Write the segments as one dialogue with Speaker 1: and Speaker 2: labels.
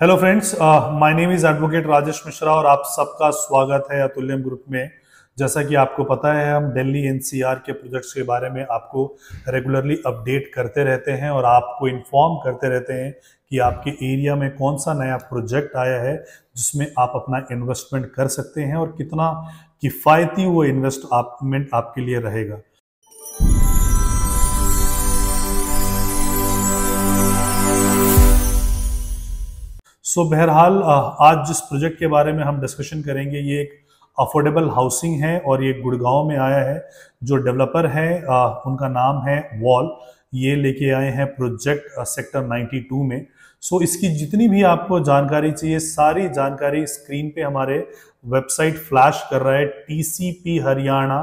Speaker 1: hello friends my name is advocate Rajesh Mishra और आप सबका स्वागत है अतुल्यम ग्रुप में जैसा कि आपको पता है हम दिल्ली एनसीआर के प्रोजेक्ट्स के बारे में आपको रेगुलरली अपडेट करते रहते हैं और आपको इन्फॉर्म करते रहते हैं कि आपके एरिया में कौन सा नया प्रोजेक्ट आया है जिसमें आप अपना इन्वेस्टमेंट कर सकते हैं और कितना किफ़ायती वो इन्वेस्टमेंट आपके लिए रहेगा सो so, बहरहाल आज जिस प्रोजेक्ट के बारे में हम डिस्कशन करेंगे ये एक अफोर्डेबल हाउसिंग है और ये गुड़गांव में आया है जो डेवलपर है उनका नाम है वॉल ये लेके आए हैं प्रोजेक्ट सेक्टर 92 में सो so, इसकी जितनी भी आपको जानकारी चाहिए सारी जानकारी स्क्रीन पे हमारे वेबसाइट फ्लैश कर रहा है T C P Haryana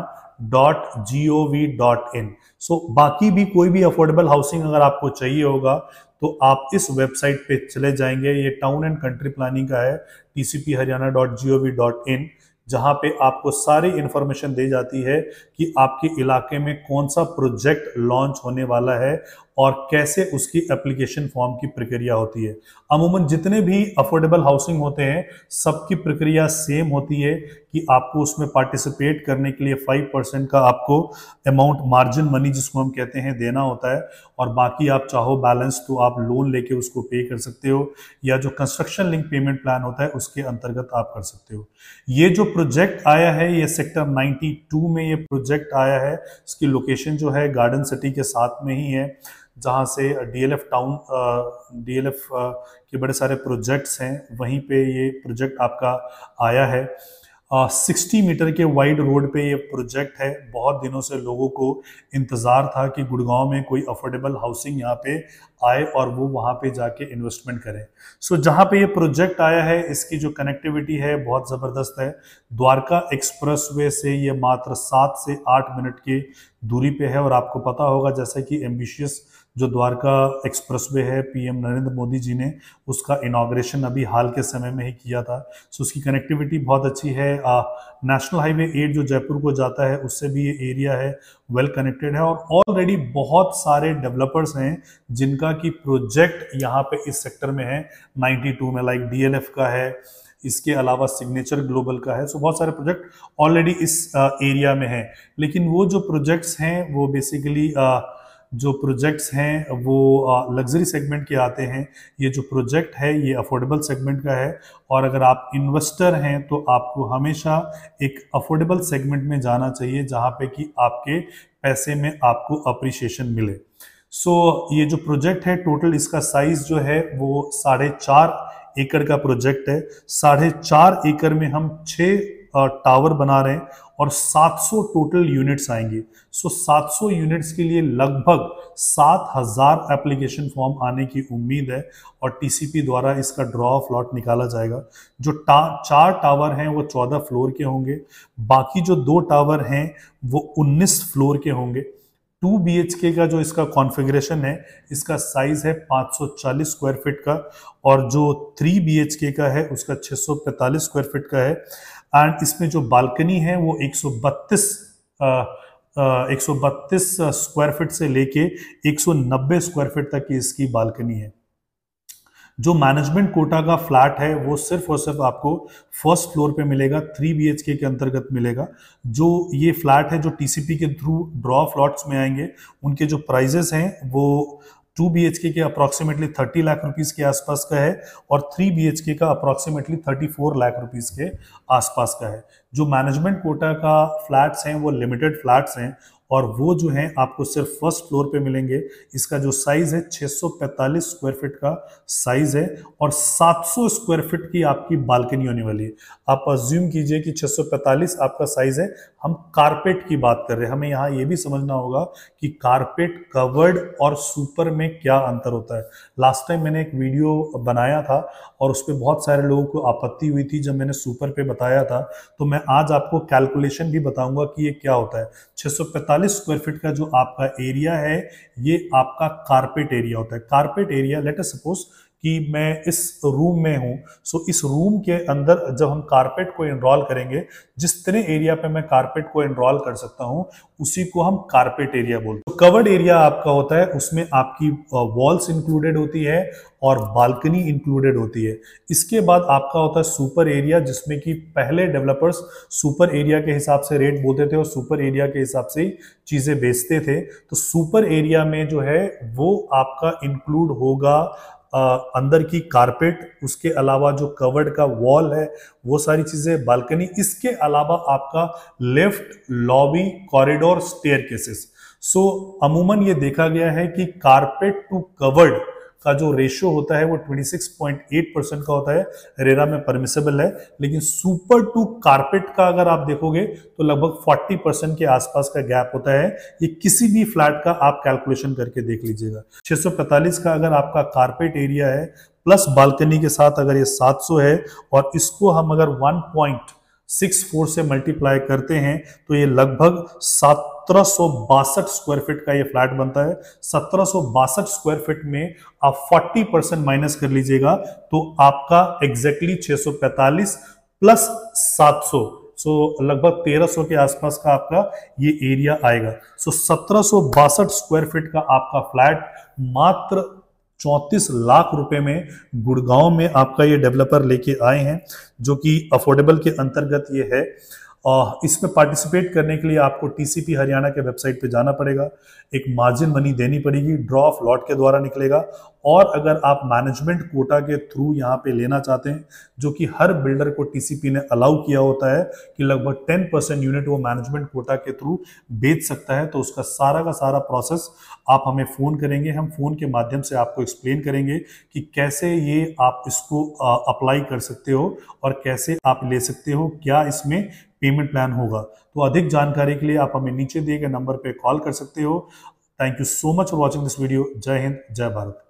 Speaker 1: dot G O V dot in so बाकी भी कोई भी अफोर्डेबल हाउसिंग अगर आपको चाहिए होगा तो आप इस वेबसाइट पे चले जाएंगे ये टाउन एंड कंट्री प्लानिंग का है T Haryana dot G O V dot in जहाँ पे आपको सारी इन्फॉर्मेशन दी जाती है कि आपके इलाके में कौन सा प्रोजेक्ट लॉन्च होने वाला है और कैसे उसकी एप्लीकेशन फॉर्म की प्रक्रिया होती है अमूमन जितने भी अफोर्डेबल हाउसिंग होते हैं सबकी प्रक्रिया सेम होती है कि आपको उसमें पार्टिसिपेट करने के लिए फाइव परसेंट का आपको अमाउंट मार्जिन मनी जिसको हम कहते हैं देना होता है और बाकी आप चाहो बैलेंस तो आप लोन लेके उसको पे कर सकते हो या जो कंस्ट्रक्शन लिंक पेमेंट प्लान होता है उसके अंतर्गत आप कर सकते हो ये जो प्रोजेक्ट आया है ये सेक्टर नाइन्टी में ये प्रोजेक्ट आया है इसकी लोकेशन जो है गार्डन सिटी के साथ में ही है जहाँ से डीएलएफ टाउन डीएलएफ के बड़े सारे प्रोजेक्ट्स हैं वहीं पे ये प्रोजेक्ट आपका आया है सिक्सटी मीटर के वाइड रोड पे ये प्रोजेक्ट है बहुत दिनों से लोगों को इंतज़ार था कि गुड़गांव में कोई अफोर्डेबल हाउसिंग यहाँ पे आए और वो वहाँ पे जाके इन्वेस्टमेंट करें सो so, जहाँ पे ये प्रोजेक्ट आया है इसकी जो कनेक्टिविटी है बहुत ज़बरदस्त है द्वारका एक्सप्रेस वे से ये मात्र सात से आठ मिनट की दूरी पे है और आपको पता होगा जैसे कि एम्बिशियस जो द्वारका एक्सप्रेस वे है पीएम नरेंद्र मोदी जी ने उसका इनाग्रेशन अभी हाल के समय में ही किया था सो उसकी कनेक्टिविटी बहुत अच्छी है आ, नेशनल हाईवे एट जो जयपुर को जाता है उससे भी ये एरिया है वेल well कनेक्टेड है और ऑलरेडी बहुत सारे डेवलपर्स हैं जिनका कि प्रोजेक्ट यहाँ पे इस सेक्टर में है 92 में लाइक डीएलएफ का है इसके अलावा सिग्नेचर ग्लोबल का है सो बहुत सारे प्रोजेक्ट ऑलरेडी इस एरिया में हैं लेकिन वो जो प्रोजेक्ट्स हैं वो बेसिकली आ, जो प्रोजेक्ट्स हैं वो लग्जरी सेगमेंट के आते हैं ये जो प्रोजेक्ट है ये अफोर्डेबल सेगमेंट का है और अगर आप इन्वेस्टर हैं तो आपको हमेशा एक अफोर्डेबल सेगमेंट में जाना चाहिए जहाँ पे कि आपके पैसे में आपको अप्रिशिएशन मिले सो so, ये जो प्रोजेक्ट है टोटल इसका साइज जो है वो साढ़े चार एकड़ का प्रोजेक्ट है साढ़े चार एकड़ में हम छः टावर बना रहे हैं और 700 टोटल यूनिट्स आएंगे सो 700 यूनिट्स के लिए लगभग 7000 एप्लीकेशन फॉर्म आने की उम्मीद है और टीसीपी द्वारा इसका ड्रॉ ऑफ लॉट निकाला जाएगा जो टा, चार टावर हैं वो 14 फ्लोर के होंगे बाकी जो दो टावर हैं वो 19 फ्लोर के होंगे टू बी का जो इसका कॉन्फ़िगरेशन है इसका साइज़ है 540 स्क्वायर फीट का और जो थ्री बी का है उसका 645 स्क्वायर फीट का है एंड इसमें जो बालकनी है वो 132 आ, एक स्क्वायर फीट से लेके 190 स्क्वायर फीट तक की इसकी बालकनी है जो मैनेजमेंट कोटा का फ्लैट है वो सिर्फ और सिर्फ आपको फर्स्ट फ्लोर पे मिलेगा थ्री बी के अंतर्गत मिलेगा जो ये फ्लैट है जो टीसीपी के थ्रू ड्रॉ फ्लॉट्स में आएंगे उनके जो प्राइजेस हैं वो two B H K approximately thirty lakh rupees के आसपास का है और थ्री बी एच का approximately thirty four lakh rupees के आसपास का है जो मैनेजमेंट कोटा का फ्लैट्स हैं वो लिमिटेड फ्लैट्स हैं और वो जो है आपको सिर्फ फर्स्ट फ्लोर पे मिलेंगे इसका जो साइज है 645 स्क्वायर फीट का साइज है और 700 स्क्वायर फीट की आपकी बालकनी होने वाली है आप अज्यूम कीजिए कि 645 आपका साइज है हम कारपेट की बात कर रहे हैं हमें यहाँ ये भी समझना होगा कि कारपेट कवर्ड और सुपर में क्या अंतर होता है लास्ट टाइम मैंने एक वीडियो बनाया था और उस पर बहुत सारे लोगों को आपत्ति हुई थी जब मैंने सुपर पे बताया था तो मैं आज आपको कैलकुलेशन भी बताऊंगा कि ये क्या होता है छह 145 स्क्वायर फीट का जो आपका एरिया है ये आपका कारपेट एरिया होता है कारपेट एरिया लेट सपोज कि मैं इस रूम में हूँ सो इस रूम के अंदर जब हम कारपेट को इनरॉल करेंगे जिस तरह एरिया पे मैं कारपेट को इनरॉल कर सकता हूँ उसी को हम कारपेट एरिया बोलते हैं कवर्ड तो एरिया आपका होता है उसमें आपकी वॉल्स इंक्लूडेड होती है और बालकनी इंक्लूडेड होती है इसके बाद आपका होता है सुपर एरिया जिसमें कि पहले डेवलपर्स सुपर एरिया के हिसाब से रेट बोलते थे और सुपर एरिया के हिसाब से ही चीज़ें बेचते थे तो सुपर एरिया में जो है वो आपका इंक्लूड होगा अंदर की कारपेट उसके अलावा जो कवर्ड का वॉल है वो सारी चीज़ें बालकनी इसके अलावा आपका lift lobby corridor staircases so अमूमन ये देखा गया है कि कारपेट टू कवर्ड का जो रेशियो होता है वो 26.8 परसेंट का होता है रेरा में परमिसेबल है लेकिन सुपर टू कारपेट का अगर आप देखोगे तो लगभग 40 परसेंट के आसपास का गैप होता है ये किसी भी फ्लैट का आप कैलकुलेशन करके देख लीजिएगा छह का अगर आपका कारपेट एरिया है प्लस बालकनी के साथ अगर ये 700 है और इसको हम अगर 1.64 से मल्टीप्लाई करते हैं तो ये लगभग सात सत्रह स्क्वायर फीट का ये फ्लैट बनता है सत्रह स्क्वायर फीट में आप 40 परसेंट माइनस कर लीजिएगा तो आपका exactly exactly 645 plus 700 so so, लगभग 1300 के आसपास का आपका ये एरिया आएगा सो सत्रह स्क्वायर फीट का आपका फ्लैट मात्र 34 लाख रुपए में गुड़गांव में आपका ये डेवलपर लेके आए हैं जो कि अफोर्डेबल के अंतर्गत ये है और इसमें पार्टिसिपेट करने के लिए आपको टीसीपी हरियाणा के वेबसाइट पे जाना पड़ेगा एक मार्जिन मनी देनी पड़ेगी ड्रॉ ऑफ लॉट के द्वारा निकलेगा और अगर आप मैनेजमेंट कोटा के थ्रू यहाँ पे लेना चाहते हैं जो कि हर बिल्डर को टीसीपी ने अलाउ किया होता है कि लगभग टेन परसेंट यूनिट वो मैनेजमेंट कोटा के थ्रू बेच सकता है तो उसका सारा का सारा प्रोसेस आप हमें फ़ोन करेंगे हम फ़ोन के माध्यम से आपको एक्सप्लेन करेंगे कि कैसे ये आप इसको अप्लाई कर सकते हो और कैसे आप ले सकते हो क्या इसमें पेमेंट प्लान होगा तो अधिक जानकारी के लिए आप हमें नीचे दिए गए नंबर पर कॉल कर सकते हो thank you so much for watching this video जय हिंद जय भारत